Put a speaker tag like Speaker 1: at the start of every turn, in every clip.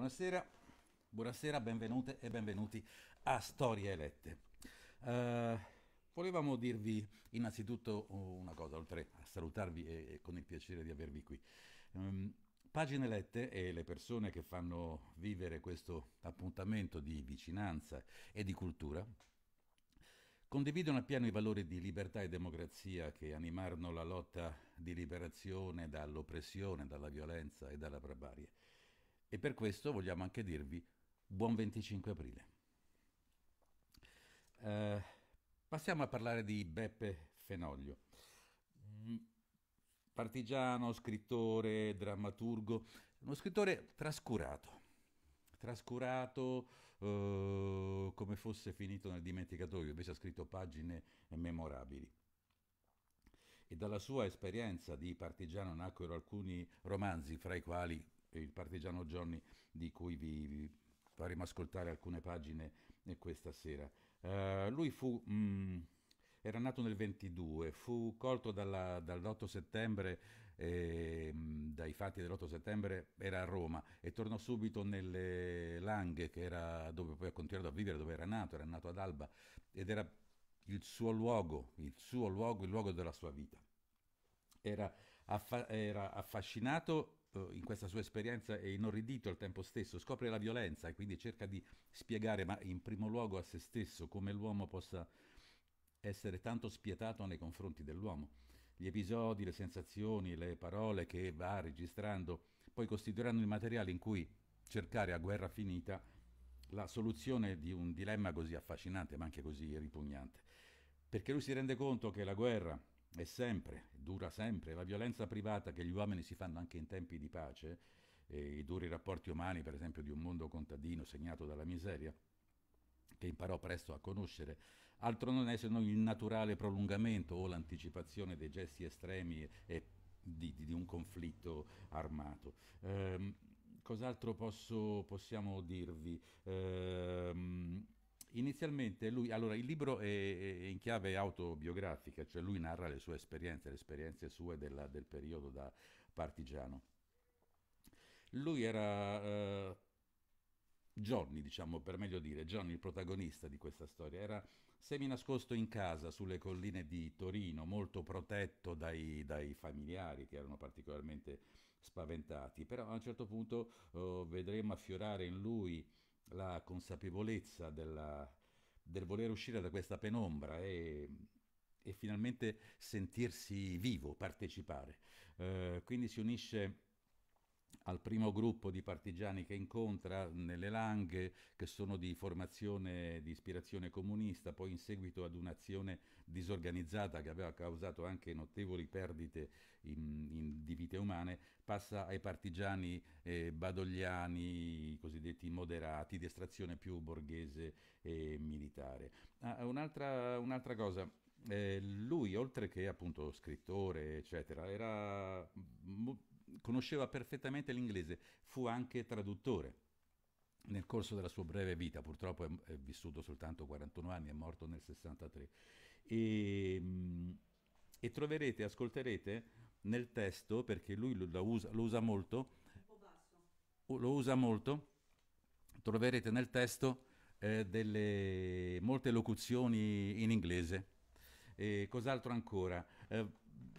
Speaker 1: buonasera. Buonasera, benvenute e benvenuti a Storie Elette. Uh, volevamo dirvi innanzitutto una cosa, oltre a salutarvi e, e con il piacere di avervi qui. Um, Pagine Elette e le persone che fanno vivere questo appuntamento di vicinanza e di cultura condividono appieno i valori di libertà e democrazia che animarono la lotta di liberazione dall'oppressione, dalla violenza e dalla barbarie. E per questo vogliamo anche dirvi buon 25 aprile. Eh, passiamo a parlare di Beppe Fenoglio. Mm, partigiano, scrittore, drammaturgo, uno scrittore trascurato, trascurato eh, come fosse finito nel dimenticatoio, invece ha scritto pagine memorabili e dalla sua esperienza di partigiano nacquero alcuni romanzi, fra i quali il partigiano Johnny di cui vi, vi faremo ascoltare alcune pagine eh, questa sera. Uh, lui fu... Mm, era nato nel 22, fu colto dalla, dall'8 settembre, eh, dai fatti dell'8 settembre, era a Roma e tornò subito nelle Langhe, che era dove poi ha continuato a vivere, dove era nato, era nato ad Alba, ed era il suo luogo, il suo luogo, il luogo della sua vita. era, affa- era affascinato eh, in questa sua esperienza è inorridito al tempo stesso, scopre la violenza e quindi cerca di spiegare, ma in primo luogo a se stesso, come l'uomo possa essere tanto spietato nei confronti dell'uomo. Gli episodi, le sensazioni, le parole che va registrando poi costituiranno il materiale in cui cercare a guerra finita la soluzione di un dilemma così affascinante ma anche così ripugnante. Perché lui si rende conto che la guerra, è sempre, dura sempre, la violenza privata che gli uomini si fanno anche in tempi di pace, i duri rapporti umani, per esempio, di un mondo contadino segnato dalla miseria, che imparò presto a conoscere, altro non è se non il naturale prolungamento o l'anticipazione dei gesti estremi e di, di, di un conflitto armato. Ehm, cos'altro posso, possiamo dirvi? Ehm, inizialmente lui, allora il libro è, è, in chiave autobiografica, cioè lui narra le sue esperienze, le esperienze sue della, del periodo da partigiano. Lui era eh, Johnny, diciamo per meglio dire, Johnny il protagonista di questa storia, era seminascosto in casa sulle colline di Torino, molto protetto dai, dai familiari che erano particolarmente spaventati, però a un certo punto eh, vedremo affiorare in lui la consapevolezza della, del voler uscire da questa penombra e, e finalmente sentirsi vivo, partecipare. Eh, quindi si unisce al primo gruppo di partigiani che incontra nelle Langhe, che sono di formazione di ispirazione comunista, poi in seguito ad un'azione disorganizzata che aveva causato anche notevoli perdite in, in, di vite umane, passa ai partigiani eh, badogliani, cosiddetti moderati, di estrazione più borghese e militare. Ah, un'altra, un'altra cosa, eh, lui, oltre che appunto scrittore, eccetera, era m- conosceva perfettamente l'inglese, fu anche traduttore. Nel corso della sua breve vita, purtroppo è, è vissuto soltanto 41 anni, è morto nel 63. E, ehm, e troverete, ascolterete nel testo, perché lui lo usa, lo usa molto, lo usa molto, troverete nel testo eh, delle, molte locuzioni in inglese e cos'altro ancora. Eh,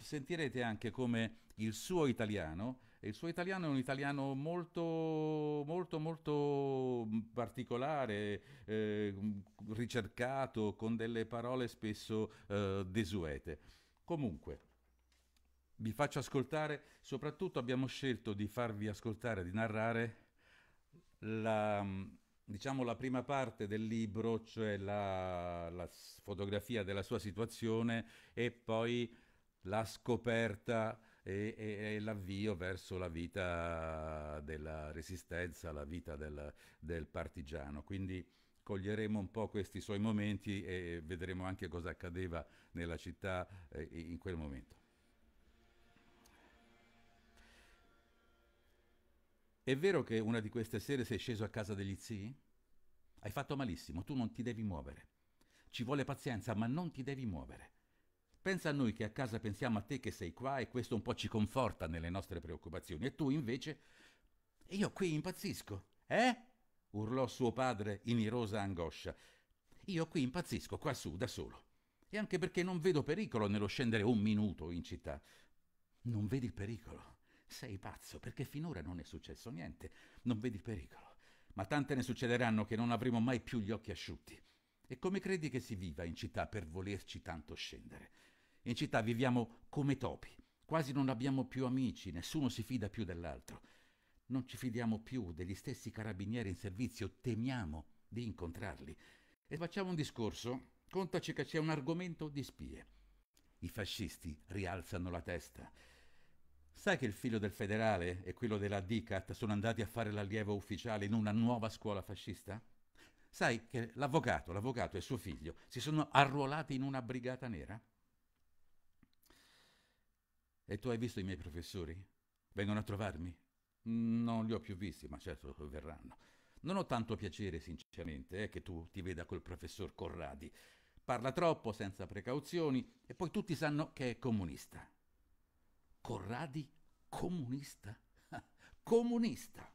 Speaker 1: sentirete anche come il suo italiano e il suo italiano è un italiano molto molto molto mm, particolare eh, mm, ricercato con delle parole spesso eh, desuete comunque vi faccio ascoltare soprattutto abbiamo scelto di farvi ascoltare di narrare la, mm, diciamo, la prima parte del libro cioè la, la fotografia della sua situazione e poi la scoperta e, e, e l'avvio verso la vita della resistenza, la vita del, del partigiano. Quindi coglieremo un po' questi suoi momenti e vedremo anche cosa accadeva nella città eh, in quel momento. È vero che una di queste sere sei sceso a casa degli zii? Hai fatto malissimo, tu non ti devi muovere. Ci vuole pazienza, ma non ti devi muovere. Pensa a noi che a casa pensiamo a te che sei qua e questo un po' ci conforta nelle nostre preoccupazioni. E tu invece... io qui impazzisco. Eh? urlò suo padre in irosa angoscia. Io qui impazzisco, qua su, da solo. E anche perché non vedo pericolo nello scendere un minuto in città. Non vedi il pericolo. Sei pazzo, perché finora non è successo niente. Non vedi il pericolo. Ma tante ne succederanno che non avremo mai più gli occhi asciutti. E come credi che si viva in città per volerci tanto scendere? In città viviamo come topi, quasi non abbiamo più amici, nessuno si fida più dell'altro. Non ci fidiamo più degli stessi carabinieri in servizio, temiamo di incontrarli. E facciamo un discorso, contaci che c'è un argomento di spie. I fascisti rialzano la testa. Sai che il figlio del federale e quello della DICAT sono andati a fare l'allievo ufficiale in una nuova scuola fascista? Sai che l'avvocato, l'avvocato e suo figlio si sono arruolati in una brigata nera? E tu hai visto i miei professori? Vengono a trovarmi? Non li ho più visti, ma certo verranno. Non ho tanto piacere, sinceramente, eh, che tu ti veda col professor Corradi. Parla troppo, senza precauzioni, e poi tutti sanno che è comunista. Corradi comunista? comunista!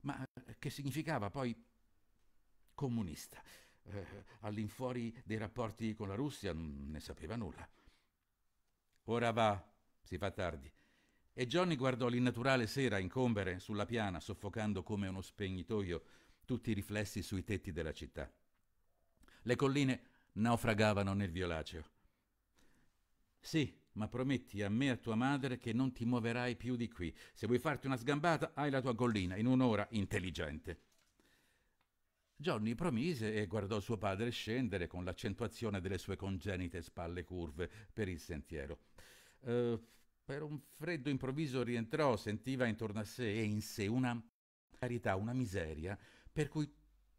Speaker 1: Ma eh, che significava poi comunista? Eh, all'infuori dei rapporti con la Russia non ne sapeva nulla. Ora va, si fa tardi. E Johnny guardò l'innaturale sera incombere sulla piana, soffocando come uno spegnitoio tutti i riflessi sui tetti della città. Le colline naufragavano nel violaceo. Sì, ma prometti a me e a tua madre che non ti muoverai più di qui. Se vuoi farti una sgambata, hai la tua collina in un'ora intelligente. Johnny promise e guardò suo padre scendere con l'accentuazione delle sue congenite spalle curve per il sentiero. Eh, per un freddo improvviso rientrò, sentiva intorno a sé e in sé una carità, una miseria, per cui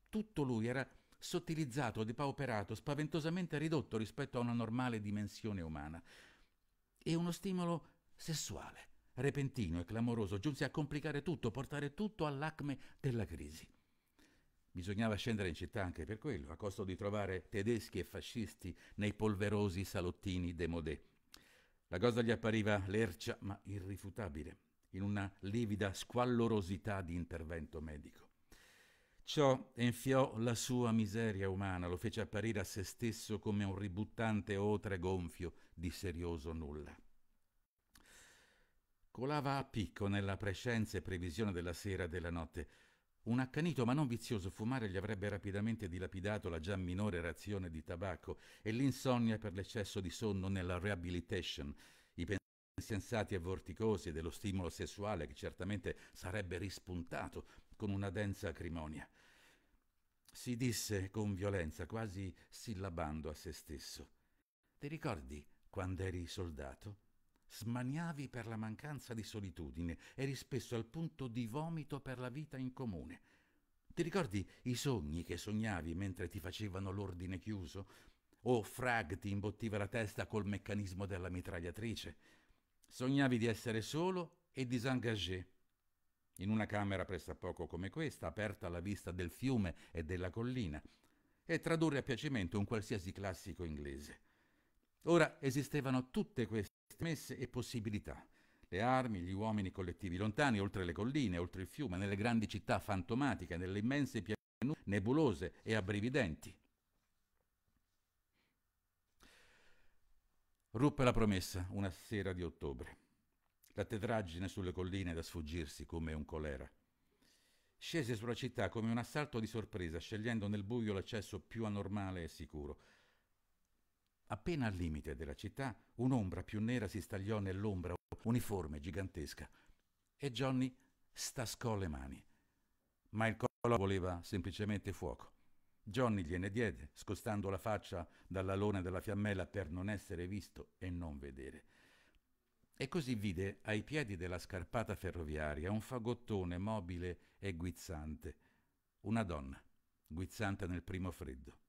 Speaker 1: tutto lui era sottilizzato, depauperato, spaventosamente ridotto rispetto a una normale dimensione umana. E uno stimolo sessuale, repentino e clamoroso, giunse a complicare tutto, portare tutto all'acme della crisi. Bisognava scendere in città anche per quello, a costo di trovare tedeschi e fascisti nei polverosi salottini Modè. La cosa gli appariva lercia ma irrifutabile, in una livida squallorosità di intervento medico. Ciò enfiò la sua miseria umana, lo fece apparire a se stesso come un ributtante otre gonfio di serioso nulla. Colava a picco nella prescienza e previsione della sera e della notte, un accanito ma non vizioso fumare gli avrebbe rapidamente dilapidato la già minore razione di tabacco e l'insonnia per l'eccesso di sonno nella rehabilitation, i pensieri insensati e vorticosi dello stimolo sessuale che certamente sarebbe rispuntato con una densa acrimonia. Si disse con violenza, quasi sillabando a se stesso. Ti ricordi quando eri soldato? Smaniavi per la mancanza di solitudine, eri spesso al punto di vomito per la vita in comune. Ti ricordi i sogni che sognavi mentre ti facevano l'ordine chiuso? O Frag ti imbottiva la testa col meccanismo della mitragliatrice? Sognavi di essere solo e disengagé. In una camera pressappoco come questa, aperta alla vista del fiume e della collina, e tradurre a piacimento un qualsiasi classico inglese. Ora esistevano tutte queste messe e possibilità. Le armi, gli uomini collettivi lontani, oltre le colline, oltre il fiume, nelle grandi città fantomatiche, nelle immense pianure nebulose e abbrividenti. Ruppe la promessa una sera di ottobre. La tetraggine sulle colline da sfuggirsi come un colera. Scese sulla città come un assalto di sorpresa, scegliendo nel buio l'accesso più anormale e sicuro. Appena al limite della città, un'ombra più nera si stagliò nell'ombra uniforme, gigantesca, e Johnny stascò le mani. Ma il collo voleva semplicemente fuoco. Johnny gliene diede, scostando la faccia dall'alone della fiammella per non essere visto e non vedere. E così vide ai piedi della scarpata ferroviaria un fagottone mobile e guizzante, una donna, guizzante nel primo freddo.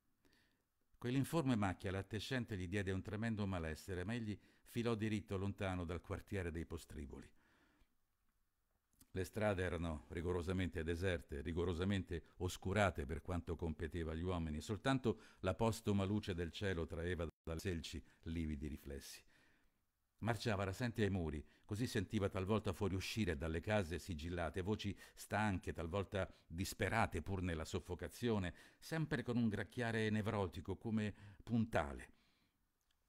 Speaker 1: Quell'informe macchia lattescente gli diede un tremendo malessere, ma egli filò diritto lontano dal quartiere dei postriboli. Le strade erano rigorosamente deserte, rigorosamente oscurate per quanto competeva agli uomini, soltanto la postuma luce del cielo traeva dalle selci lividi riflessi. Marciava rasente ai muri, così sentiva talvolta fuoriuscire dalle case sigillate voci stanche, talvolta disperate pur nella soffocazione, sempre con un gracchiare nevrotico come puntale.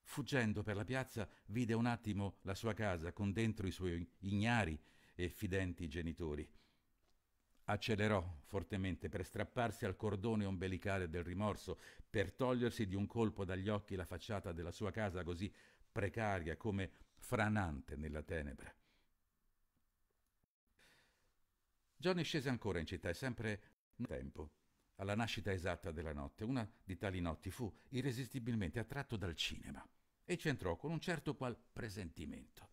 Speaker 1: Fuggendo per la piazza vide un attimo la sua casa con dentro i suoi ignari e fidenti genitori. Accelerò fortemente per strapparsi al cordone ombelicale del rimorso, per togliersi di un colpo dagli occhi la facciata della sua casa così precaria, come franante nella tenebra. Johnny scese ancora in città e sempre nel tempo, alla nascita esatta della notte. Una di tali notti fu irresistibilmente attratto dal cinema e ci entrò con un certo qual presentimento.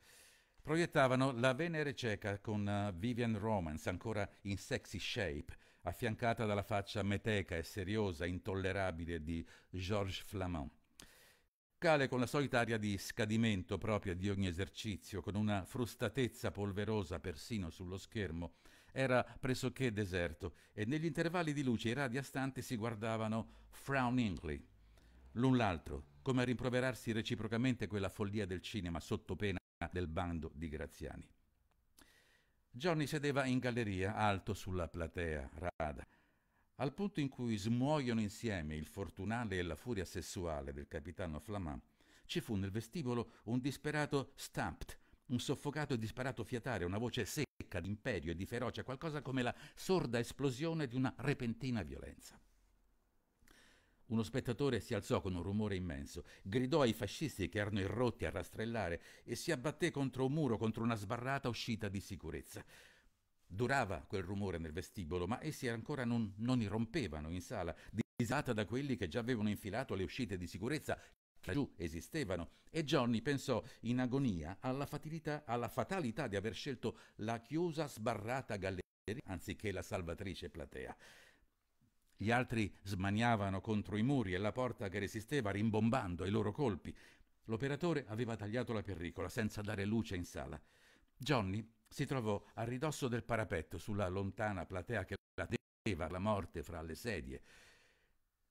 Speaker 1: Proiettavano La Venere cieca con eh, Vivian Romance ancora in sexy shape, affiancata dalla faccia meteca e seriosa, intollerabile di Georges Flamand. Cale con la solita aria di scadimento propria di ogni esercizio, con una frustatezza polverosa persino sullo schermo, era pressoché deserto e negli intervalli di luce i radiastanti si guardavano frowningly l'un l'altro, come a rimproverarsi reciprocamente quella follia del cinema sotto pena del bando di Graziani. Johnny sedeva in galleria, alto sulla platea, rada, al punto in cui smuoiono insieme il fortunale e la furia sessuale del capitano Flamand, ci fu nel vestibolo un disperato stamped, un soffocato e disparato fiatare, una voce secca d'imperio e di ferocia, qualcosa come la sorda esplosione di una repentina violenza. Uno spettatore si alzò con un rumore immenso, gridò ai fascisti che erano irrotti a rastrellare e si abbatté contro un muro, contro una sbarrata uscita di sicurezza. Durava quel rumore nel vestibolo, ma essi ancora non, non irrompevano in sala, disata da quelli che già avevano infilato le uscite di sicurezza che giù esistevano, e Johnny pensò in agonia alla, fatilità, alla fatalità di aver scelto la chiusa sbarrata galleria anziché la salvatrice platea. Gli altri smaniavano contro i muri e la porta che resisteva rimbombando ai loro colpi. L'operatore aveva tagliato la perricola senza dare luce in sala. Johnny si trovò a ridosso del parapetto sulla lontana platea che la teneva alla morte fra le sedie,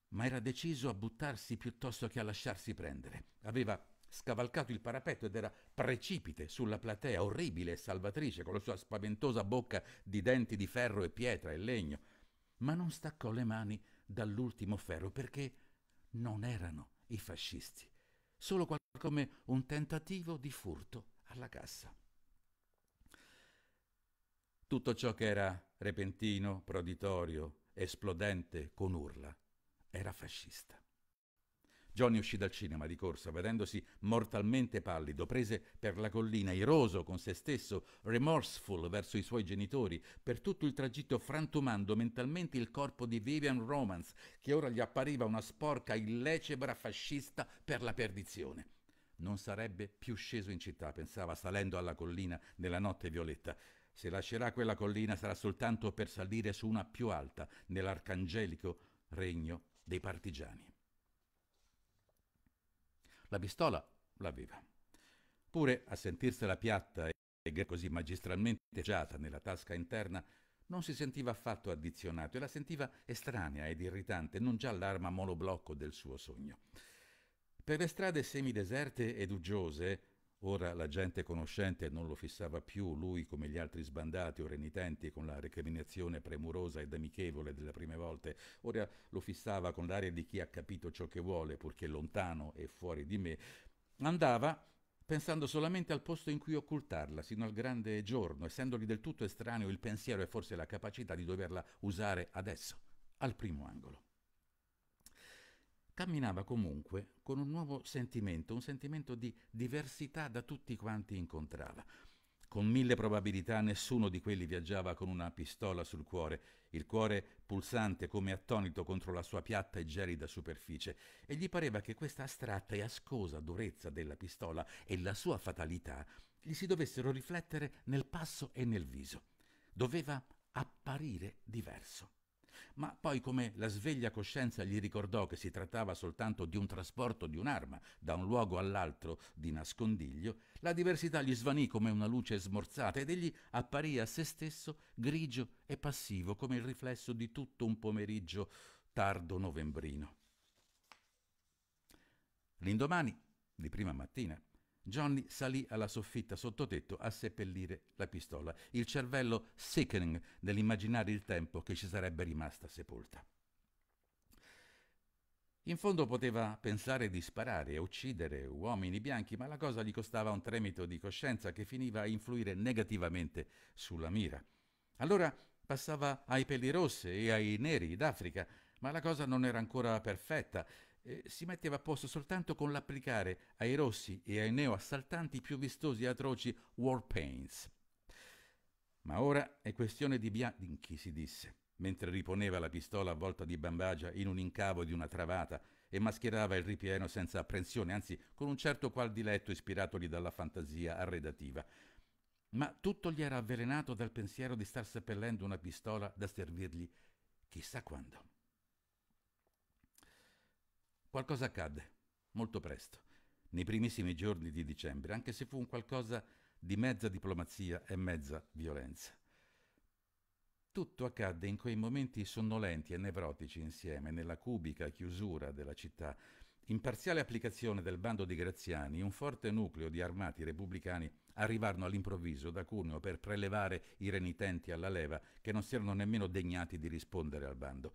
Speaker 1: ma era deciso a buttarsi piuttosto che a lasciarsi prendere. Aveva scavalcato il parapetto ed era precipite sulla platea orribile e salvatrice con la sua spaventosa bocca di denti di ferro e pietra e legno, ma non staccò le mani dall'ultimo ferro perché non erano i fascisti, solo qual- come un tentativo di furto alla cassa tutto ciò che era repentino, proditorio, esplodente, con urla, era fascista. Johnny uscì dal cinema di corsa, vedendosi mortalmente pallido, prese per la collina, iroso con se stesso, remorseful verso i suoi genitori, per tutto il tragitto frantumando mentalmente il corpo di Vivian Romance, che ora gli appariva una sporca illecebra fascista per la perdizione. Non sarebbe più sceso in città, pensava, salendo alla collina nella notte violetta. Se lascerà quella collina sarà soltanto per salire su una più alta, nell'arcangelico regno dei partigiani. La pistola l'aveva. Pure a sentirsela piatta e così magistralmente giata nella tasca interna, non si sentiva affatto addizionato e la sentiva estranea ed irritante, non già l'arma monoblocco del suo sogno. Per le strade semideserte ed uggiose, Ora la gente conoscente non lo fissava più, lui come gli altri sbandati o renitenti con la recriminazione premurosa ed amichevole delle prime volte, ora lo fissava con l'aria di chi ha capito ciò che vuole, purché lontano e fuori di me. Andava pensando solamente al posto in cui occultarla, sino al grande giorno, essendogli del tutto estraneo il pensiero e forse la capacità di doverla usare adesso, al primo angolo camminava comunque con un nuovo sentimento, un sentimento di diversità da tutti quanti incontrava. Con mille probabilità nessuno di quelli viaggiava con una pistola sul cuore, il cuore pulsante come attonito contro la sua piatta e gelida superficie, e gli pareva che questa astratta e ascosa durezza della pistola e la sua fatalità gli si dovessero riflettere nel passo e nel viso. Doveva apparire diverso ma poi come la sveglia coscienza gli ricordò che si trattava soltanto di un trasporto di un'arma da un luogo all'altro di nascondiglio, la diversità gli svanì come una luce smorzata ed egli apparì a se stesso grigio e passivo come il riflesso di tutto un pomeriggio tardo novembrino. L'indomani, di prima mattina, Johnny salì alla soffitta sottotetto a seppellire la pistola, il cervello sickening nell'immaginare il tempo che ci sarebbe rimasta sepolta. In fondo poteva pensare di sparare e uccidere uomini bianchi, ma la cosa gli costava un tremito di coscienza che finiva a influire negativamente sulla mira. Allora passava ai peli rossi e ai neri d'Africa, ma la cosa non era ancora perfetta eh, si metteva a posto soltanto con l'applicare ai rossi e ai neoassaltanti più vistosi e atroci war paints. Ma ora è questione di bianchi, si disse, mentre riponeva la pistola avvolta di bambagia in un incavo di una travata e mascherava il ripieno senza apprensione, anzi con un certo qual diletto ispiratogli dalla fantasia arredativa. Ma tutto gli era avvelenato dal pensiero di star seppellendo una pistola da servirgli chissà quando. Qualcosa accadde, molto presto, nei primissimi giorni di dicembre, anche se fu un qualcosa di mezza diplomazia e mezza violenza. Tutto accadde in quei momenti sonnolenti e nevrotici insieme, nella cubica chiusura della città. In parziale applicazione del bando di Graziani, un forte nucleo di armati repubblicani arrivarono all'improvviso da Cuneo per prelevare i renitenti alla leva che non si erano nemmeno degnati di rispondere al bando.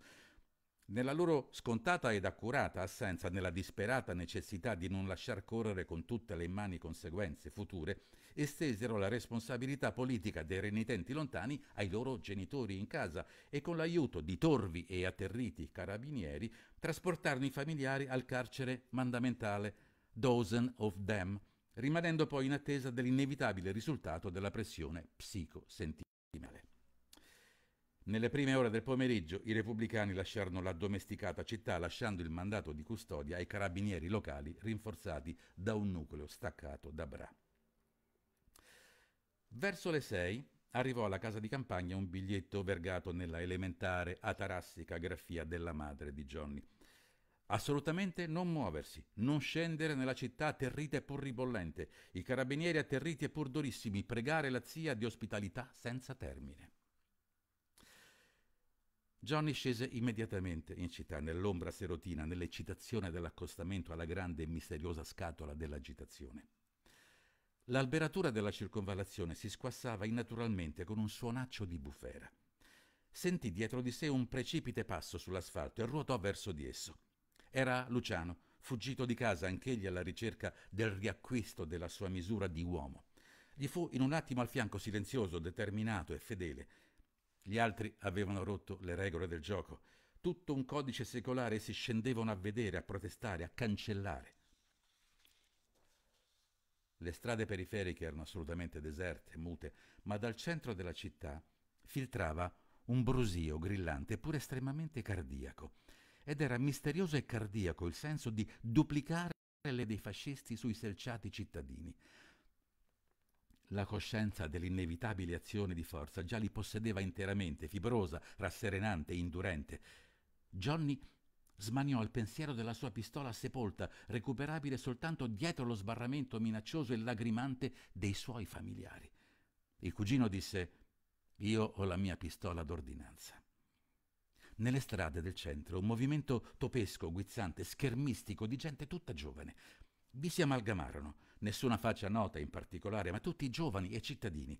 Speaker 1: Nella loro scontata ed accurata assenza, nella disperata necessità di non lasciar correre con tutte le mani conseguenze future, estesero la responsabilità politica dei renitenti lontani ai loro genitori in casa e con l'aiuto di torvi e atterriti carabinieri trasportarono i familiari al carcere mandamentale Dozen of Them, rimanendo poi in attesa dell'inevitabile risultato della pressione psicosentimentale. Nelle prime ore del pomeriggio i repubblicani lasciarono la domesticata città lasciando il mandato di custodia ai carabinieri locali rinforzati da un nucleo staccato da Bra. Verso le 6 arrivò alla casa di campagna un biglietto vergato nella elementare atarassica grafia della madre di Johnny. Assolutamente non muoversi, non scendere nella città atterrita e pur ribollente, i carabinieri atterriti e pur durissimi, pregare la zia di ospitalità senza termine. Johnny scese immediatamente in città, nell'ombra serotina, nell'eccitazione dell'accostamento alla grande e misteriosa scatola dell'agitazione. L'alberatura della circonvallazione si squassava innaturalmente con un suonaccio di bufera. Sentì dietro di sé un precipite passo sull'asfalto e ruotò verso di esso. Era Luciano, fuggito di casa anch'egli alla ricerca del riacquisto della sua misura di uomo. Gli fu in un attimo al fianco silenzioso, determinato e fedele, gli altri avevano rotto le regole del gioco. Tutto un codice secolare si scendevano a vedere, a protestare, a cancellare. Le strade periferiche erano assolutamente deserte, mute, ma dal centro della città filtrava un brusio grillante, pur estremamente cardiaco. Ed era misterioso e cardiaco il senso di duplicare quelle dei fascisti sui selciati cittadini. La coscienza dell'inevitabile azione di forza già li possedeva interamente, fibrosa, rasserenante, indurente. Johnny smaniò il pensiero della sua pistola sepolta, recuperabile soltanto dietro lo sbarramento minaccioso e lagrimante dei suoi familiari. Il cugino disse Io ho la mia pistola d'ordinanza. Nelle strade del centro un movimento topesco, guizzante, schermistico di gente tutta giovane. Vi si amalgamarono nessuna faccia nota in particolare, ma tutti i giovani e cittadini.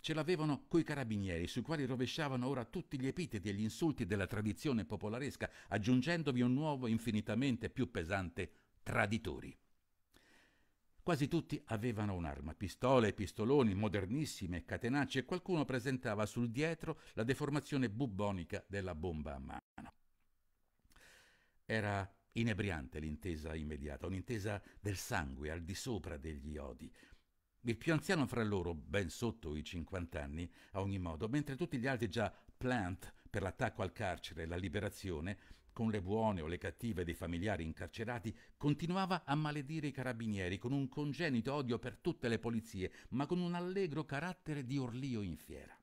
Speaker 1: Ce l'avevano coi carabinieri, sui quali rovesciavano ora tutti gli epiteti e gli insulti della tradizione popolaresca, aggiungendovi un nuovo infinitamente più pesante traditori. Quasi tutti avevano un'arma, pistole e pistoloni modernissime, catenacci e qualcuno presentava sul dietro la deformazione bubbonica della bomba a mano. Era Inebriante l'intesa immediata, un'intesa del sangue al di sopra degli odi. Il più anziano fra loro, ben sotto i 50 anni, a ogni modo, mentre tutti gli altri già plant per l'attacco al carcere e la liberazione, con le buone o le cattive dei familiari incarcerati, continuava a maledire i carabinieri con un congenito odio per tutte le polizie, ma con un allegro carattere di orlio in fiera.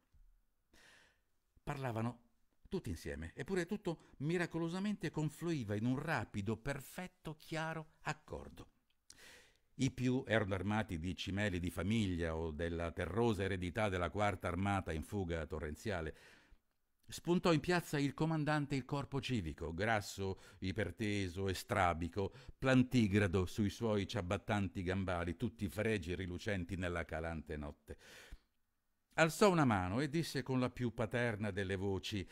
Speaker 1: Parlavano tutti insieme, eppure tutto miracolosamente confluiva in un rapido, perfetto, chiaro accordo. I più erano armati di cimeli di famiglia o della terrosa eredità della quarta armata in fuga torrenziale. Spuntò in piazza il comandante il corpo civico, grasso, iperteso e strabico, plantigrado sui suoi ciabattanti gambali, tutti fregi e rilucenti nella calante notte. Alzò una mano e disse con la più paterna delle voci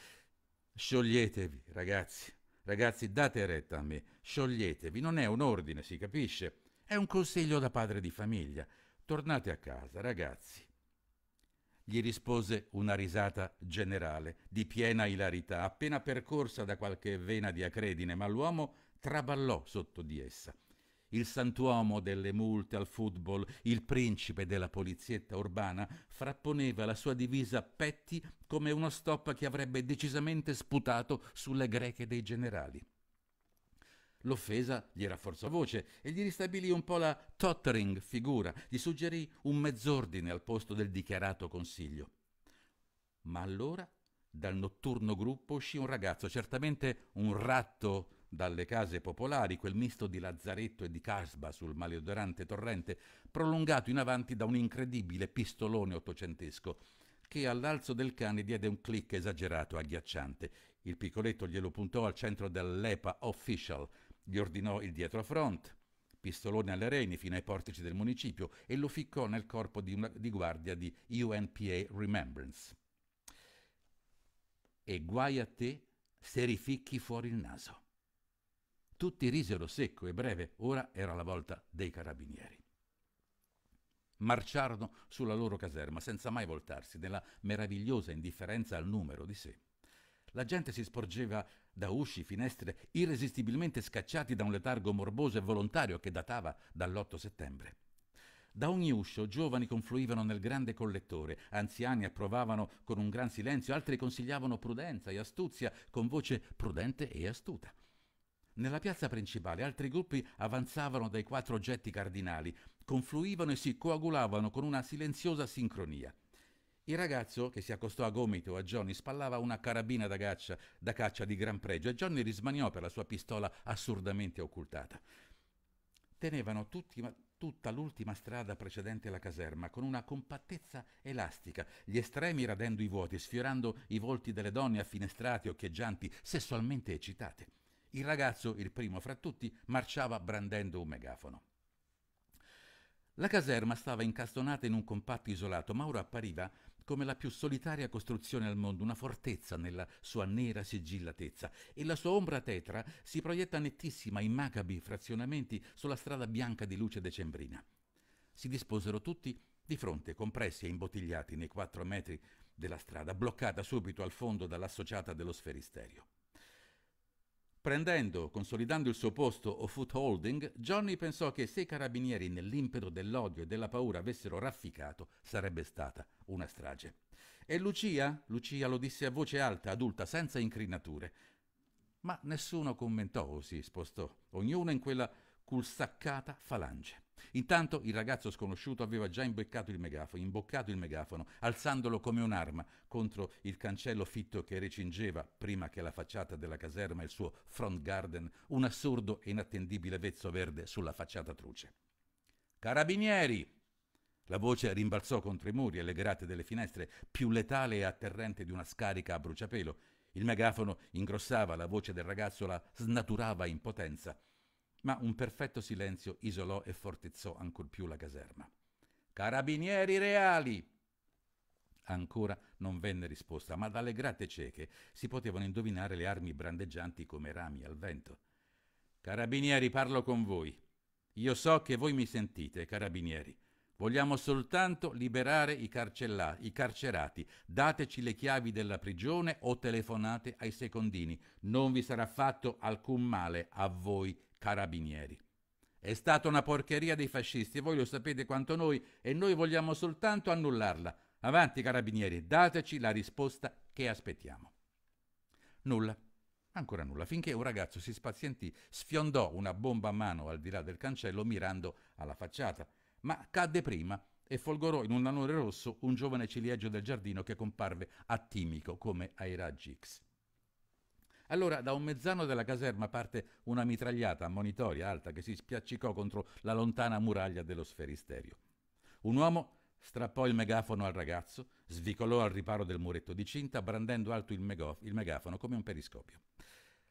Speaker 1: Scioglietevi, ragazzi. Ragazzi, date retta a me. Scioglietevi. Non è un ordine, si capisce. È un consiglio da padre di famiglia. Tornate a casa, ragazzi. Gli rispose una risata generale, di piena ilarità, appena percorsa da qualche vena di acredine, ma l'uomo traballò sotto di essa il santuomo delle multe al football, il principe della polizietta urbana, frapponeva la sua divisa a petti come uno stoppa che avrebbe decisamente sputato sulle greche dei generali. L'offesa gli rafforzò la voce e gli ristabilì un po' la tottering figura, gli suggerì un mezz'ordine al posto del dichiarato consiglio. Ma allora dal notturno gruppo uscì un ragazzo, certamente un ratto dalle case popolari, quel misto di lazzaretto e di casba sul maleodorante torrente, prolungato in avanti da un incredibile pistolone ottocentesco, che all'alzo del cane diede un clic esagerato agghiacciante. Il piccoletto glielo puntò al centro dell'EPA Official, gli ordinò il dietro front, pistolone alle reni fino ai portici del municipio e lo ficcò nel corpo di, una, di guardia di UNPA Remembrance. E guai a te se rificchi fuori il naso. Tutti risero secco e breve, ora era la volta dei carabinieri. Marciarono sulla loro caserma senza mai voltarsi, nella meravigliosa indifferenza al numero di sé. La gente si sporgeva da usci, finestre, irresistibilmente scacciati da un letargo morboso e volontario che datava dall'8 settembre. Da ogni uscio giovani confluivano nel grande collettore, anziani approvavano con un gran silenzio, altri consigliavano prudenza e astuzia con voce prudente e astuta. Nella piazza principale altri gruppi avanzavano dai quattro oggetti cardinali, confluivano e si coagulavano con una silenziosa sincronia. Il ragazzo che si accostò a gomito a Johnny spallava una carabina da caccia, da caccia di gran pregio e Johnny rismaniò per la sua pistola assurdamente occultata. Tenevano tutti, tutta l'ultima strada precedente la caserma con una compattezza elastica, gli estremi radendo i vuoti, sfiorando i volti delle donne affinestrate, occhieggianti, sessualmente eccitate. Il ragazzo, il primo fra tutti, marciava brandendo un megafono. La caserma stava incastonata in un compatto isolato, ma ora appariva come la più solitaria costruzione al mondo, una fortezza nella sua nera sigillatezza, e la sua ombra tetra si proietta nettissima in macabi frazionamenti sulla strada bianca di luce decembrina. Si disposero tutti di fronte, compressi e imbottigliati nei quattro metri della strada, bloccata subito al fondo dall'associata dello sferisterio. Prendendo, consolidando il suo posto o footholding, Johnny pensò che se i carabinieri nell'impeto dell'odio e della paura avessero rafficato, sarebbe stata una strage. E Lucia? Lucia lo disse a voce alta, adulta, senza incrinature. Ma nessuno commentò o si spostò, ognuno in quella culsaccata falange. Intanto il ragazzo sconosciuto aveva già imboccato il megafono, imboccato il megafono alzandolo come un'arma contro il cancello fitto che recingeva, prima che la facciata della caserma e il suo front garden, un assurdo e inattendibile vezzo verde sulla facciata truce. Carabinieri! La voce rimbalzò contro i muri e le grate delle finestre, più letale e atterrente di una scarica a bruciapelo. Il megafono ingrossava la voce del ragazzo, la snaturava in potenza. Ma un perfetto silenzio isolò e fortezzò ancor più la caserma. Carabinieri reali! Ancora non venne risposta, ma dalle grate cieche si potevano indovinare le armi brandeggianti come rami al vento. Carabinieri, parlo con voi. Io so che voi mi sentite, carabinieri. Vogliamo soltanto liberare i, carcella- i carcerati. Dateci le chiavi della prigione o telefonate ai secondini. Non vi sarà fatto alcun male a voi carabinieri. È stata una porcheria dei fascisti e voi lo sapete quanto noi e noi vogliamo soltanto annullarla. Avanti carabinieri, dateci la risposta che aspettiamo. Nulla. Ancora nulla, finché un ragazzo si spazientì, sfiondò una bomba a mano al di là del cancello mirando alla facciata, ma cadde prima e folgorò in un lanore rosso un giovane ciliegio del giardino che comparve attimico come ai raggi X. Allora da un mezzano della caserma parte una mitragliata a ammonitoria alta che si spiaccicò contro la lontana muraglia dello sferisterio. Un uomo strappò il megafono al ragazzo, svicolò al riparo del muretto di cinta, brandendo alto il, megof- il megafono come un periscopio.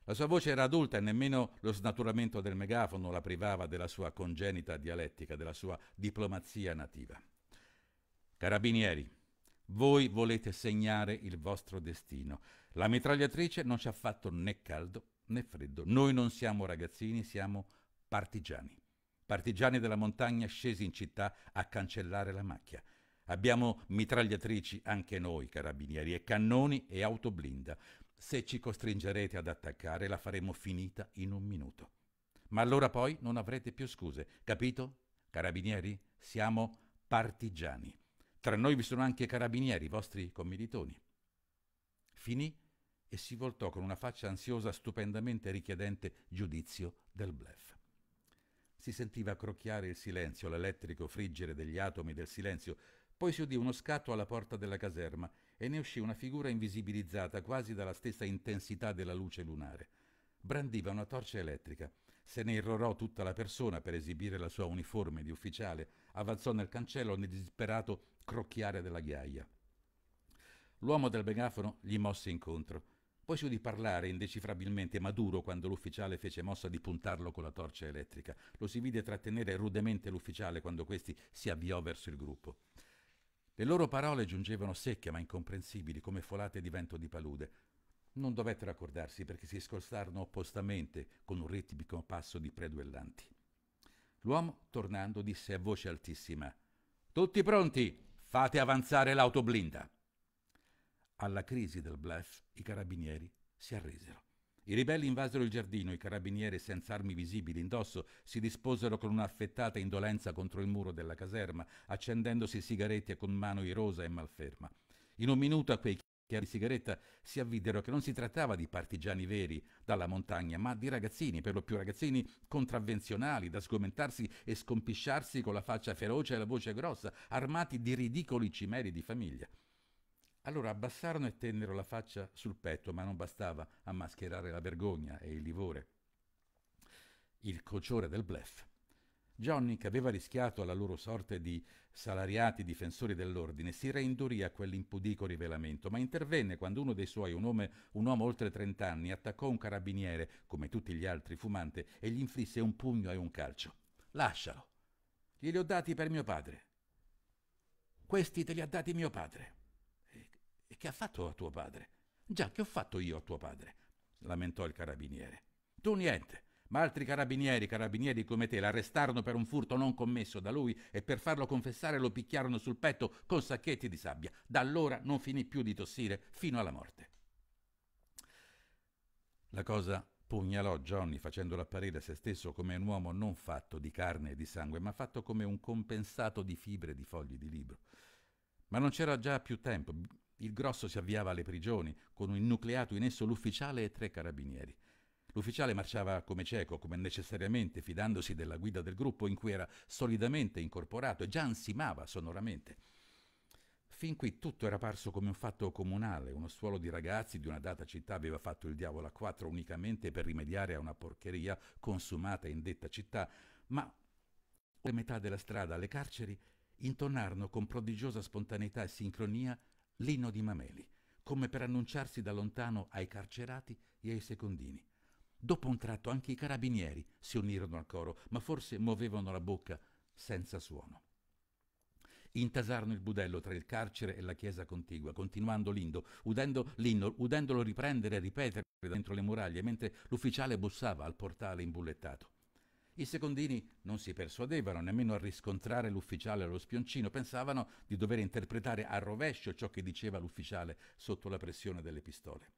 Speaker 1: La sua voce era adulta e nemmeno lo snaturamento del megafono la privava della sua congenita dialettica, della sua diplomazia nativa. Carabinieri, voi volete segnare il vostro destino. La mitragliatrice non ci ha fatto né caldo né freddo. Noi non siamo ragazzini, siamo partigiani. Partigiani della montagna scesi in città a cancellare la macchia. Abbiamo mitragliatrici anche noi, carabinieri, e cannoni e autoblinda. Se ci costringerete ad attaccare, la faremo finita in un minuto. Ma allora poi non avrete più scuse, capito? Carabinieri, siamo partigiani. Tra noi vi sono anche carabinieri, i vostri commilitoni. Finì e si voltò con una faccia ansiosa stupendamente richiedente giudizio del blef. Si sentiva crocchiare il silenzio, l'elettrico friggere degli atomi del silenzio, poi si udì uno scatto alla porta della caserma e ne uscì una figura invisibilizzata quasi dalla stessa intensità della luce lunare. Brandiva una torcia elettrica, se ne irrorò tutta la persona per esibire la sua uniforme di ufficiale, avanzò nel cancello nel disperato crocchiare della ghiaia. L'uomo del megafono gli mosse incontro. Poi si udì parlare indecifrabilmente Maduro quando l'ufficiale fece mossa di puntarlo con la torcia elettrica. Lo si vide trattenere rudemente l'ufficiale quando questi si avviò verso il gruppo. Le loro parole giungevano secche ma incomprensibili, come folate di vento di palude. Non dovettero accordarsi perché si scostarono oppostamente con un ritmico passo di preduellanti. L'uomo, tornando, disse a voce altissima: Tutti pronti? Fate avanzare l'autoblinda. Alla crisi del bluff i carabinieri si arresero. I ribelli invasero il giardino, i carabinieri senza armi visibili indosso si disposero con un'affettata indolenza contro il muro della caserma, accendendosi sigarette con mano irosa e malferma. In un minuto a quei chiari di sigaretta si avvidero che non si trattava di partigiani veri dalla montagna, ma di ragazzini, per lo più ragazzini contravvenzionali, da sgomentarsi e scompisciarsi con la faccia feroce e la voce grossa, armati di ridicoli cimeri di famiglia. Allora abbassarono e tennero la faccia sul petto, ma non bastava a mascherare la vergogna e il livore. Il cociore del blef. Johnny, che aveva rischiato alla loro sorte di salariati difensori dell'ordine, si reindurì a quell'impudico rivelamento, ma intervenne quando uno dei suoi, un uomo, un uomo oltre trent'anni, attaccò un carabiniere, come tutti gli altri fumante, e gli inflisse un pugno e un calcio. Lascialo. Glieli ho dati per mio padre. Questi te li ha dati mio padre che ha fatto a tuo padre? Già, che ho fatto io a tuo padre? lamentò il carabiniere. Tu niente, ma altri carabinieri, carabinieri come te, l'arrestarono per un furto non commesso da lui e per farlo confessare lo picchiarono sul petto con sacchetti di sabbia. Da allora non finì più di tossire fino alla morte. La cosa pugnalò Johnny facendolo apparire a se stesso come un uomo non fatto di carne e di sangue, ma fatto come un compensato di fibre e di fogli di libro. Ma non c'era già più tempo, il grosso si avviava alle prigioni, con un innucleato in esso l'ufficiale e tre carabinieri. L'ufficiale marciava come cieco, come necessariamente, fidandosi della guida del gruppo in cui era solidamente incorporato e già ansimava sonoramente. Fin qui tutto era parso come un fatto comunale, uno stuolo di ragazzi di una data città aveva fatto il diavolo a quattro unicamente per rimediare a una porcheria consumata in detta città, ma oltre metà della strada alle carceri intonarono con prodigiosa spontaneità e sincronia l'inno di Mameli, come per annunciarsi da lontano ai carcerati e ai secondini. Dopo un tratto anche i carabinieri si unirono al coro, ma forse muovevano la bocca senza suono. Intasarono il budello tra il carcere e la chiesa contigua, continuando l'indo, udendo l'inno, udendolo riprendere e ripetere dentro le muraglie, mentre l'ufficiale bussava al portale imbullettato. I secondini non si persuadevano nemmeno a riscontrare l'ufficiale allo spioncino, pensavano di dover interpretare a rovescio ciò che diceva l'ufficiale sotto la pressione delle pistole.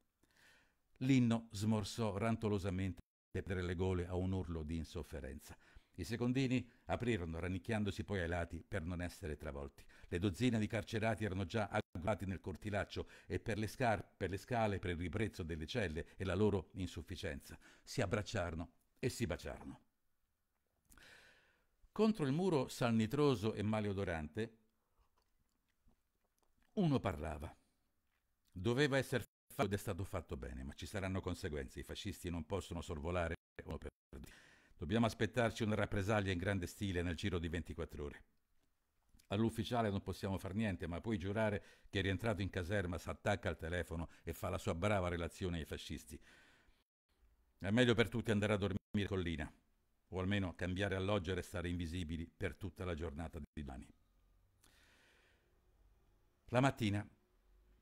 Speaker 1: L'inno smorsò rantolosamente per le gole a un urlo di insofferenza. I secondini aprirono, rannicchiandosi poi ai lati per non essere travolti. Le dozzine di carcerati erano già agguati nel cortilaccio e per le, scar- per le scale, per il ribrezzo delle celle e la loro insufficienza, si abbracciarono e si baciarono contro il muro salnitroso e maleodorante, uno parlava. Doveva essere fatto ed è stato fatto bene, ma ci saranno conseguenze. I fascisti non possono sorvolare Dobbiamo aspettarci una rappresaglia in grande stile nel giro di 24 ore. All'ufficiale non possiamo far niente, ma puoi giurare che rientrato in caserma si attacca al telefono e fa la sua brava relazione ai fascisti. È meglio per tutti andare a dormire in collina o almeno cambiare alloggio e restare invisibili per tutta la giornata di domani. La mattina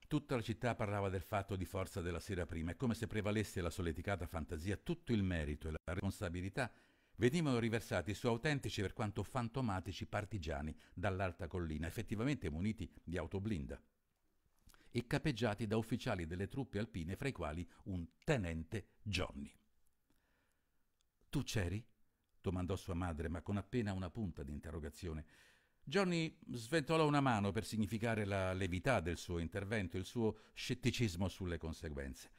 Speaker 1: tutta la città parlava del fatto di forza della sera prima e come se prevalesse la solleticata fantasia, tutto il merito e la responsabilità venivano riversati su autentici per quanto fantomatici partigiani dall'alta collina, effettivamente muniti di autoblinda e capeggiati da ufficiali delle truppe alpine, fra i quali un tenente Johnny. Tu c'eri? domandò sua madre, ma con appena una punta di interrogazione. Johnny sventolò una mano per significare la levità del suo intervento, il suo scetticismo sulle conseguenze.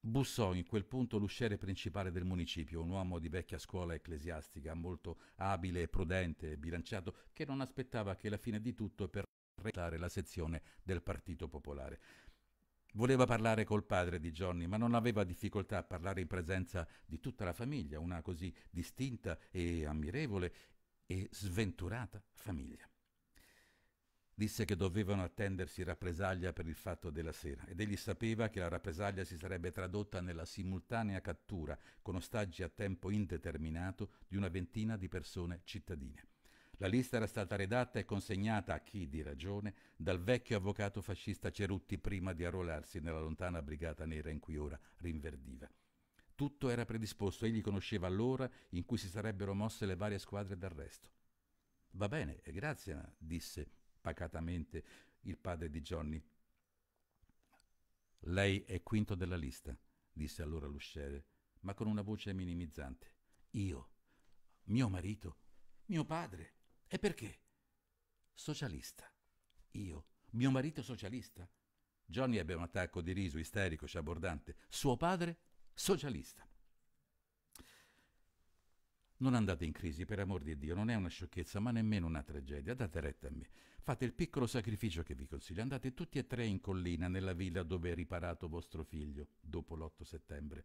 Speaker 1: Bussò in quel punto l'usciere principale del municipio, un uomo di vecchia scuola ecclesiastica, molto abile prudente e bilanciato, che non aspettava che la fine di tutto per reclare la sezione del Partito Popolare. Voleva parlare col padre di Johnny, ma non aveva difficoltà a parlare in presenza di tutta la famiglia, una così distinta e ammirevole e sventurata famiglia. Disse che dovevano attendersi rappresaglia per il fatto della sera ed egli sapeva che la rappresaglia si sarebbe tradotta nella simultanea cattura con ostaggi a tempo indeterminato di una ventina di persone cittadine. La lista era stata redatta e consegnata a chi di ragione dal vecchio avvocato fascista Cerutti prima di arruolarsi nella lontana brigata nera in cui ora rinverdiva. Tutto era predisposto, egli conosceva l'ora in cui si sarebbero mosse le varie squadre d'arresto. Va bene, grazie, disse pacatamente il padre di Johnny. Lei è quinto della lista, disse allora l'usciere, ma con una voce minimizzante. Io, mio marito, mio padre, e perché? Socialista. Io? Mio marito socialista? Johnny ebbe un attacco di riso isterico, sciabordante. Suo padre? Socialista. Non andate in crisi, per amor di Dio, non è una sciocchezza, ma nemmeno una tragedia. Date retta a me. Fate il piccolo sacrificio che vi consiglio. Andate tutti e tre in collina, nella villa dove è riparato vostro figlio, dopo l'8 settembre.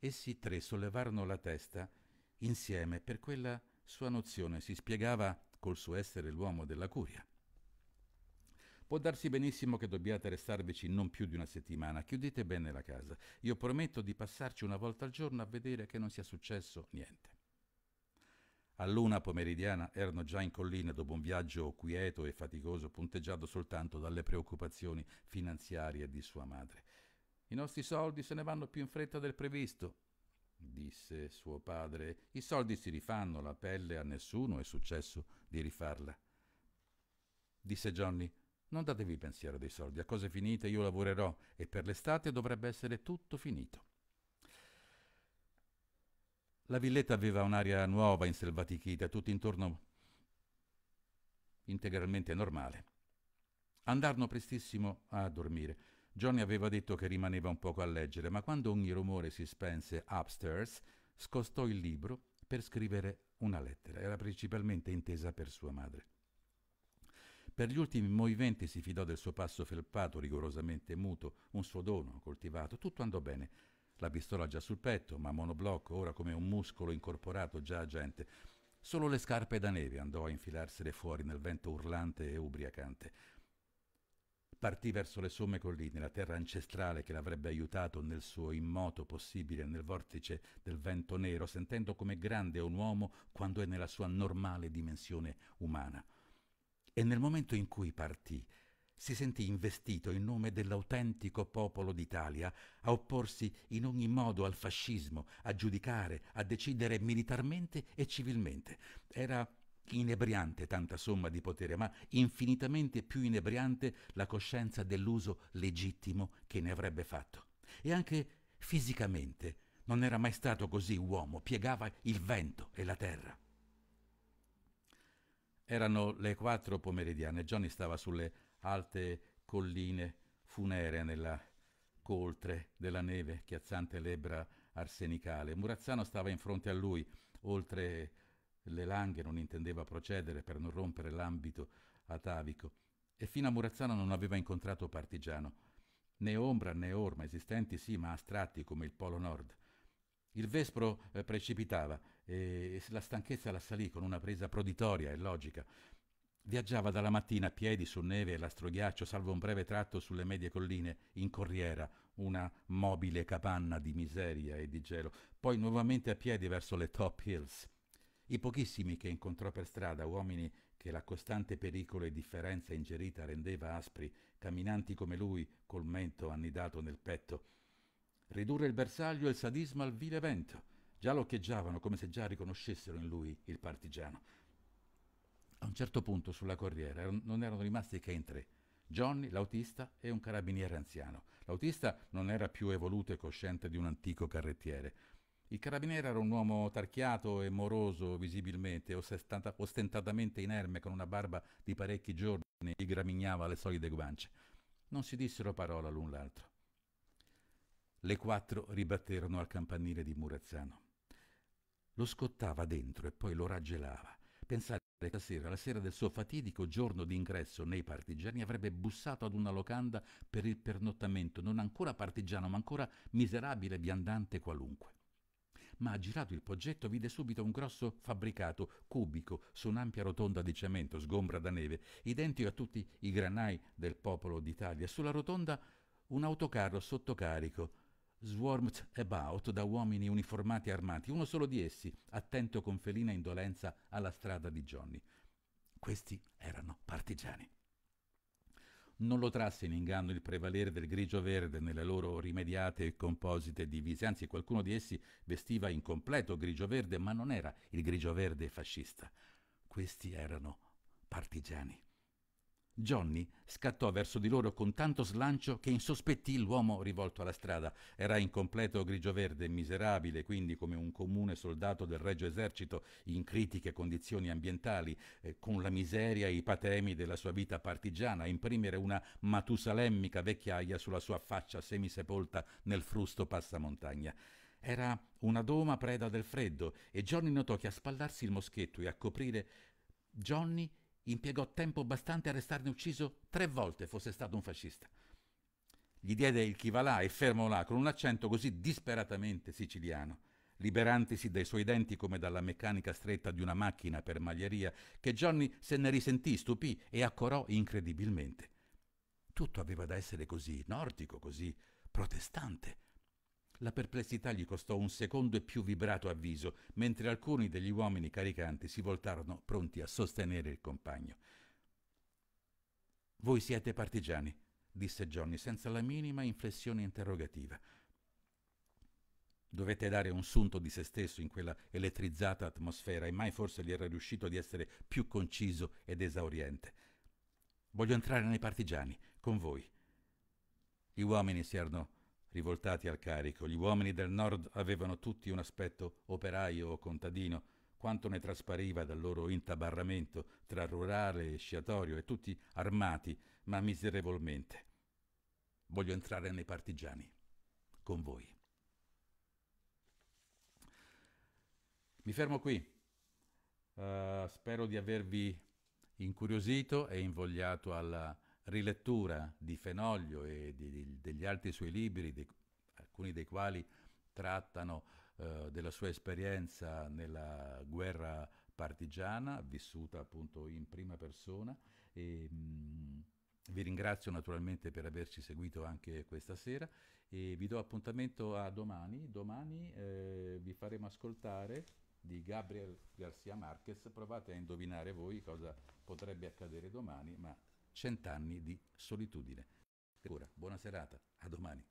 Speaker 1: Essi tre sollevarono la testa insieme per quella sua nozione si spiegava col suo essere l'uomo della curia. Può darsi benissimo che dobbiate restarveci non più di una settimana, chiudete bene la casa. Io prometto di passarci una volta al giorno a vedere che non sia successo niente. A luna pomeridiana erano già in collina dopo un viaggio quieto e faticoso, punteggiato soltanto dalle preoccupazioni finanziarie di sua madre. I nostri soldi se ne vanno più in fretta del previsto, disse suo padre, i soldi si rifanno, la pelle a nessuno è successo di rifarla. Disse Johnny, non datevi pensiero dei soldi, a cose finite io lavorerò e per l'estate dovrebbe essere tutto finito. La villetta aveva un'aria nuova inselvatichita, tutto intorno integralmente normale. Andarono prestissimo a dormire. Johnny aveva detto che rimaneva un poco a leggere, ma quando ogni rumore si spense upstairs, scostò il libro per scrivere una lettera. Era principalmente intesa per sua madre. Per gli ultimi movimenti si fidò del suo passo felpato, rigorosamente muto, un suo dono coltivato, tutto andò bene. La pistola già sul petto, ma monoblocco, ora come un muscolo incorporato già agente. Solo le scarpe da neve andò a infilarsele fuori nel vento urlante e ubriacante partì verso le somme colline, la terra ancestrale che l'avrebbe aiutato nel suo immoto possibile nel vortice del vento nero, sentendo come grande è un uomo quando è nella sua normale dimensione umana. E nel momento in cui partì, si sentì investito in nome dell'autentico popolo d'Italia a opporsi in ogni modo al fascismo, a giudicare, a decidere militarmente e civilmente. Era inebriante tanta somma di potere, ma infinitamente più inebriante la coscienza dell'uso legittimo che ne avrebbe fatto. E anche fisicamente non era mai stato così uomo, piegava il vento e la terra. Erano le quattro pomeridiane, Johnny stava sulle alte colline funeree nella coltre della neve, chiazzante lebra arsenicale. Murazzano stava in fronte a lui, oltre le Langhe non intendeva procedere per non rompere l'ambito atavico e fino a Murazzano non aveva incontrato partigiano. Né ombra né orma, esistenti sì, ma astratti come il polo nord. Il vespro eh, precipitava e la stanchezza la salì con una presa proditoria e logica. Viaggiava dalla mattina a piedi su neve e lastroghiaccio, salvo un breve tratto sulle medie colline, in corriera, una mobile capanna di miseria e di gelo, poi nuovamente a piedi verso le Top Hills. I pochissimi che incontrò per strada, uomini che la costante pericolo e differenza ingerita rendeva aspri, camminanti come lui, col mento annidato nel petto. Ridurre il bersaglio e il sadismo al vile vento. Già lo occheggiavano come se già riconoscessero in lui il partigiano. A un certo punto sulla corriera er-, non erano rimasti che in tre. Johnny, l'autista, e un carabiniere anziano. L'autista non era più evoluto e cosciente di un antico carrettiere. Il carabiniere era un uomo tarchiato e moroso visibilmente, ostentatamente inerme, con una barba di parecchi giorni che gramignava le solide guance. Non si dissero parola l'un l'altro. Le quattro ribatterono al campanile di Murazzano. Lo scottava dentro e poi lo raggelava. Pensare che stasera, la sera del suo fatidico giorno di ingresso nei partigiani, avrebbe bussato ad una locanda per il pernottamento, non ancora partigiano, ma ancora miserabile viandante qualunque ma girato il progetto vide subito un grosso fabbricato cubico su un'ampia rotonda di cemento sgombra da neve, identico a tutti i granai del popolo d'Italia. Sulla rotonda un autocarro sottocarico, swarmed about da uomini uniformati e armati, uno solo di essi, attento con felina indolenza alla strada di Johnny. Questi erano partigiani non lo trasse in inganno il prevalere del grigio-verde nelle loro rimediate e composite divise, anzi qualcuno di essi vestiva in completo grigio-verde, ma non era il grigio-verde fascista. Questi erano partigiani. Johnny scattò verso di loro con tanto slancio che insospettì l'uomo rivolto alla strada. Era in completo grigio-verde, miserabile, quindi come un comune soldato del Regio Esercito, in critiche condizioni ambientali, eh, con la miseria e i patemi della sua vita partigiana, a imprimere una matusalemmica vecchiaia sulla sua faccia semisepolta nel frusto passamontagna. Era una doma preda del freddo e Johnny notò che a spallarsi il moschetto e a coprire Johnny impiegò tempo bastante a restarne ucciso tre volte fosse stato un fascista. Gli diede il chivalà e fermo là con un accento così disperatamente siciliano, liberantisi dai suoi denti come dalla meccanica stretta di una macchina per maglieria, che Johnny se ne risentì, stupì e accorò incredibilmente. Tutto aveva da essere così nordico, così protestante, la perplessità gli costò un secondo e più vibrato avviso, mentre alcuni degli uomini caricanti si voltarono pronti a sostenere il compagno. Voi siete partigiani, disse Johnny senza la minima inflessione interrogativa. Dovette dare un sunto di se stesso in quella elettrizzata atmosfera e mai forse gli era riuscito di essere più conciso ed esauriente. Voglio entrare nei partigiani, con voi. Gli uomini si erano Rivoltati al carico, gli uomini del nord avevano tutti un aspetto operaio o contadino, quanto ne traspariva dal loro intabarramento tra rurale e sciatorio, e tutti armati, ma miserevolmente. Voglio entrare nei partigiani, con voi. Mi fermo qui. Uh, spero di avervi incuriosito e invogliato alla rilettura di Fenoglio e di, di, degli altri suoi libri, di, alcuni dei quali trattano eh, della sua esperienza nella guerra partigiana, vissuta appunto in prima persona. E, mh, mm, vi ringrazio naturalmente per averci seguito anche questa sera e vi do appuntamento a domani. Domani eh, vi faremo ascoltare di Gabriel Garcia Marquez. Provate a indovinare voi cosa potrebbe accadere domani, ma Cent'anni di solitudine. Ora, buona serata, a domani.